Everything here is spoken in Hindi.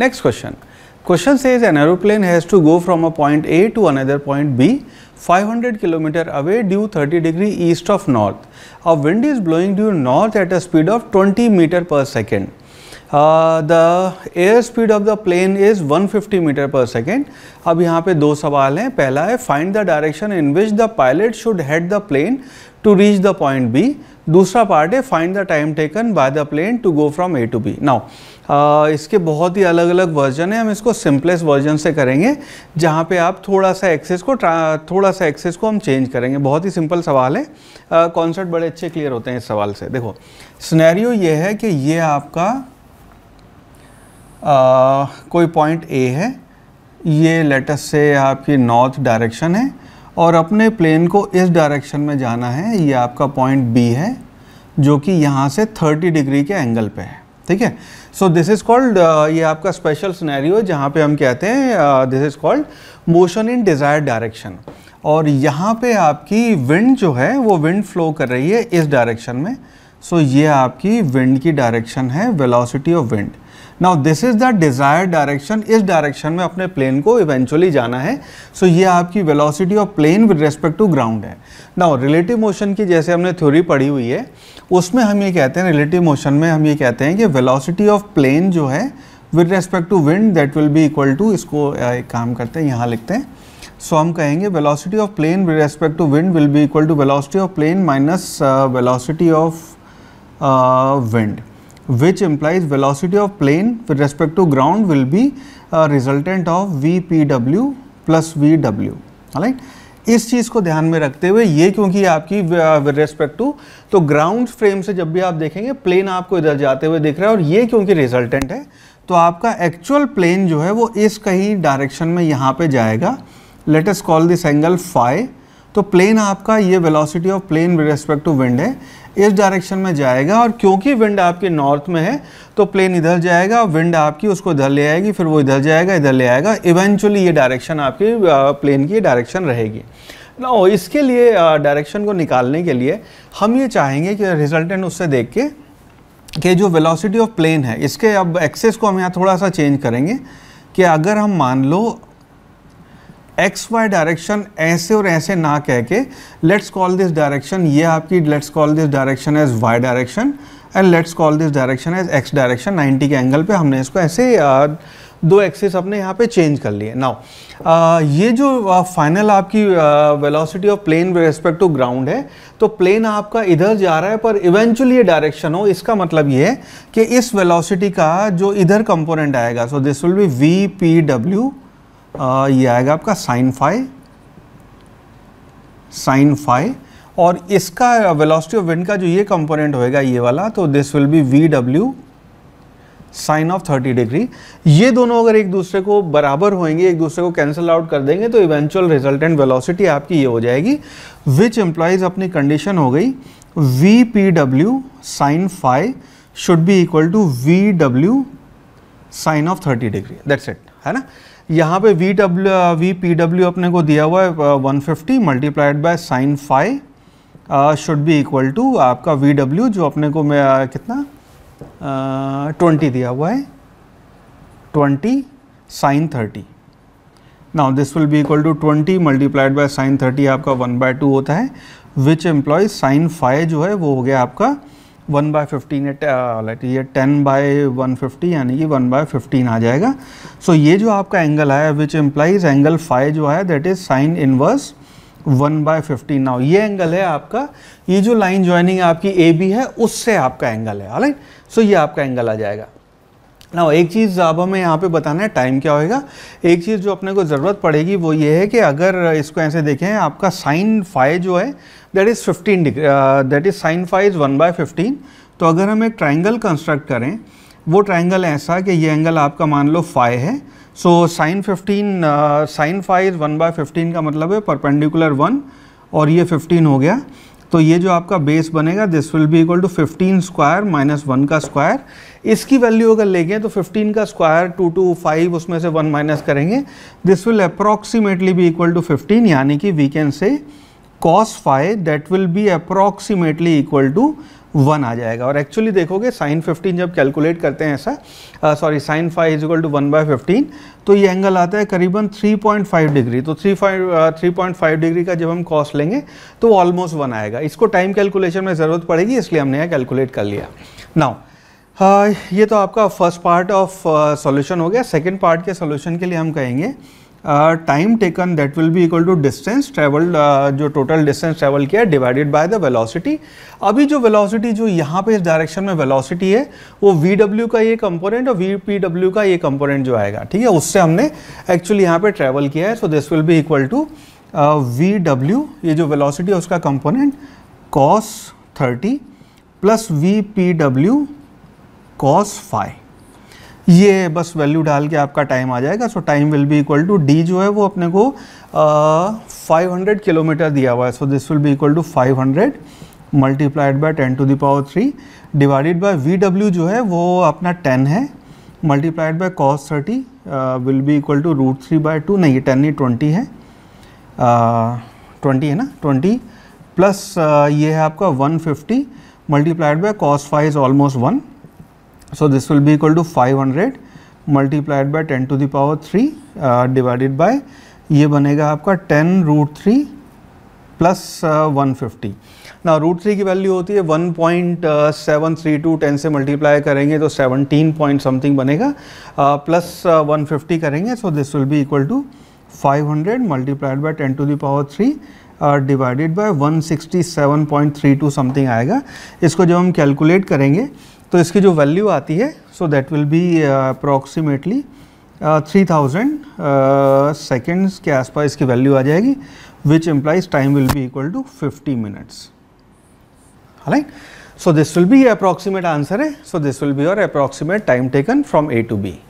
Next question. Question says an aeroplane has to go from a point A to another point B 500 km away due 30 degree east of north. A wind is blowing due north at a speed of 20 meter per second. The air speed of the plane is is 150 metre per second अब यहाँ पे दो सवाल हैं पहला है find the direction in which the pilot should head the plane to reach the point B दूसरा पार्ट है find the time taken by the plane to go from A to B now इसके बहुत ही अलग अलग वर्जन है हम इसको सिंपलेस्ट वर्जन से करेंगे जहाँ पे आप थोड़ा सा एक्सेस को थोड़ा सा एक्सेस को हम चेंज करेंगे बहुत ही सिंपल सवाल है कॉन्सेप्ट uh, बड़े अच्छे क्लियर होते हैं इस सवाल से देखो स्नैरियो ये है कि ये आपका आ, कोई पॉइंट ए है ये लेटस से आपकी नॉर्थ डायरेक्शन है और अपने प्लेन को इस डायरेक्शन में जाना है ये आपका पॉइंट बी है जो कि यहाँ से 30 डिग्री के एंगल पे है ठीक है सो दिस इज़ कॉल्ड ये आपका स्पेशल सिनेरियो जहाँ पे हम कहते हैं this is called motion in desire direction और यहाँ पे आपकी विंड जो है वो विंड फ्लो कर रही है इस डायरेक्शन में सो so, ये आपकी विंड की डायरेक्शन है velocity of wind now this is the desired direction इस डायरेक्शन में अपने प्लेन को इवेंचुअली जाना है सो so, ये आपकी velocity of plane with respect to ground है नाउ रिलेटिव मोशन की जैसे हमने थ्योरी पढ़ी हुई है उसमें हम ये कहते हैं रिलेटिव मोशन में हम ये कहते हैं कि वेलोसिटी ऑफ प्लेन जो है with respect to wind that will be equal to इसको एक काम करते हैं यहाँ लिखते हैं सो so, हम कहेंगे velocity of plane with respect to wind will be equal to velocity of plane minus velocity of wind which velocity of plane with respect to ground will be resultant of V P W plus V W right इस चीज़ को ध्यान में रखते हुए ये क्योंकि आपकी विद रेस्पेक्ट टू तो ग्राउंड फ्रेम से जब भी आप देखेंगे प्लेन आपको इधर जाते हुए दिख रहा है और ये क्योंकि रिजल्टेंट है तो आपका एक्चुअल प्लेन जो है वो इस कहीं डायरेक्शन में यहाँ पे जाएगा let's call this angle five तो प्लेन आपका ये velocity of plane with respect to wind है इस डायरेक्शन में जाएगा और क्योंकि विंड आपके नॉर्थ में है तो प्लेन इधर जाएगा विंड आपकी उसको इधर ले आएगी फिर वो इधर जाएगा इधर ले आएगा इवेंचुअली ये डायरेक्शन आपकी प्लेन की डायरेक्शन रहेगी ना इसके लिए डायरेक्शन को निकालने के लिए हम ये चाहेंगे कि रिजल्टेंट उससे देख के कि जो वेलोसिटी ऑफ प्लेन है इसके अब एक्सेस को हम यहाँ थोड़ा सा चेंज करेंगे कि अगर हम मान लो एक्स वाई डायरेक्शन ऐसे और ऐसे ना कह के लेट्स कॉल दिस डायरेक्शन ये आपकी let's call this direction as y direction and let's call this direction as x direction 90 के एंगल पे हमने इसको ऐसे दो एक्सिस अपने यहाँ पे चेंज कर लिए नाउ ये जो फाइनल आपकी velocity of plane respect to ground है तो प्लेन आपका इधर जा रहा है पर इवेंचुअली ये डायरेक्शन हो इसका मतलब ये है कि इस वेलोसिटी का जो इधर कंपोनेंट आएगा so this will be V P W ये आएगा आपका साइन फाइव साइन फाइव और इसका वेलोसिटी ऑफ विंड का जो ये कंपोनेंट होएगा ये वाला तो this will be V W sine of 30 degree ये दोनों अगर एक दूसरे को बराबर होएंगे एक दूसरे को कैंसिल आउट कर देंगे तो इवेंचुअल रिजल्टेंट वेलोसिटी आपकी ये हो जाएगी विच एम्प्लॉइज अपनी कंडीशन हो गई V P W sine five should be equal to V W sine of 30 degree that's it है ना यहाँ पे V W V P W अपने को दिया हुआ है one fifty multiplied by sine five should be equal to आपका वी डब्ल्यू जो अपने को मैं uh, कितना ट्वेंटी uh, दिया हुआ है twenty sine thirty now this will be equal to twenty multiplied by sine thirty आपका वन बाय टू होता है विच एम्प्लॉय साइन फाइव जो है वो हो गया आपका वन बाय फिफ्टीन ये टेन बाय वन फिफ्टी यानी कि वन बाय फिफ्टीन आ जाएगा सो so, ये जो आपका एंगल आया विच एम्प्लाइज एंगल फाइव जो है that is sine inverse one by fifteen now ये एंगल है आपका ये जो लाइन ज्वाइनिंग आपकी ए बी है उससे आपका एंगल है राइट सो so, ये आपका एंगल आ जाएगा ना एक चीज़ अब हमें यहाँ पे बताना है टाइम क्या होएगा एक चीज़ जो अपने को ज़रूरत पड़ेगी वो ये है कि अगर इसको ऐसे देखें आपका साइन फाइव जो है that is fifteen degree that is sine five is one by fifteen तो अगर हम एक ट्राइंगल कंस्ट्रक्ट करें वो ट्राइंगल ऐसा कि ये एंगल आपका मान लो फाइव है so sine fifteen sine five is one by fifteen का मतलब है परपेंडिकुलर वन और ये फिफ्टीन हो गया तो ये जो आपका बेस बनेगा this will be equal to 15 square minus one का स्क्वायर इसकी वैल्यू अगर लेंगे तो 15 का स्क्वायर टू टू फाइव उसमें से वन माइनस करेंगे this will approximately be equal to 15 यानी कि we can say cos five that will be approximately equal to one आ जाएगा और एक्चुअली देखोगे साइन 15 जब कैलकुलेट करते हैं ऐसा sorry sine five is equal to one by fifteen तो ये एंगल आता है करीबन 3.5 डिग्री तो three three point five degree का जब हम कॉस्ट लेंगे तो ऑलमोस्ट वन आएगा इसको टाइम कैलकुलेशन में ज़रूरत पड़ेगी इसलिए हमने यहाँ कैलकुलेट कर लिया नाउ ये तो आपका फर्स्ट पार्ट ऑफ सोल्यूशन हो गया सेकेंड पार्ट के सोल्यूशन के लिए हम कहेंगे time taken that will be equal to distance travelled जो टोटल डिस्टेंस ट्रेवल किया डिवाइडेड बाय द वेलोसिटी अभी जो वेलोसिटी जो यहाँ पे इस डायरेक्शन में वेलोसिटी है वो वी डब्ल्यू का ये कंपोनेंट और वी पी डब्ल्यू का ये कंपोनेंट जो आएगा ठीक है उससे हमने एक्चुअली यहाँ पे ट्रैवल किया है so this will be equal to V W ये जो वेलोसिटी है उसका component cos thirty plus V P W cos five ये है बस वैल्यू डाल के आपका टाइम आ जाएगा so time will be equal to D जो है वो अपने को फाइव हंड्रेड किलोमीटर दिया हुआ है so this will be equal to five hundred multiplied by ten to the power three divided by V W जो है वो अपना टेन है multiplied by cos thirty will be equal to root three by two नहीं टेन नहीं ट्वेंटी है ट्वेंटी uh, है ना ट्वेंटी प्लस uh, ये है आपका one fifty multiplied by cos five is almost one So, this will be equal to 500 multiplied by 10 to 3 three divided by ये बनेगा आपका 10 root three plus one fifty ना रूट थ्री की वैल्यू होती है 1.732 point seven three two ten से मल्टीप्लाई करेंगे तो 17 पॉइंट समथिंग बनेगा प्लस वन फिफ्टी करेंगे so this will be equal to 500 hundred multiplied by ten to the power three divided by 167.32 something आएगा इसको जब हम कैलकुलेट करेंगे तो इसकी जो वैल्यू आती है so that will be approximately three thousand seconds के आसपास इसकी वैल्यू आ जाएगी which implies time will be equal to fifty minutes right so this will be approximate answer है so this will be your approximate time taken from A to B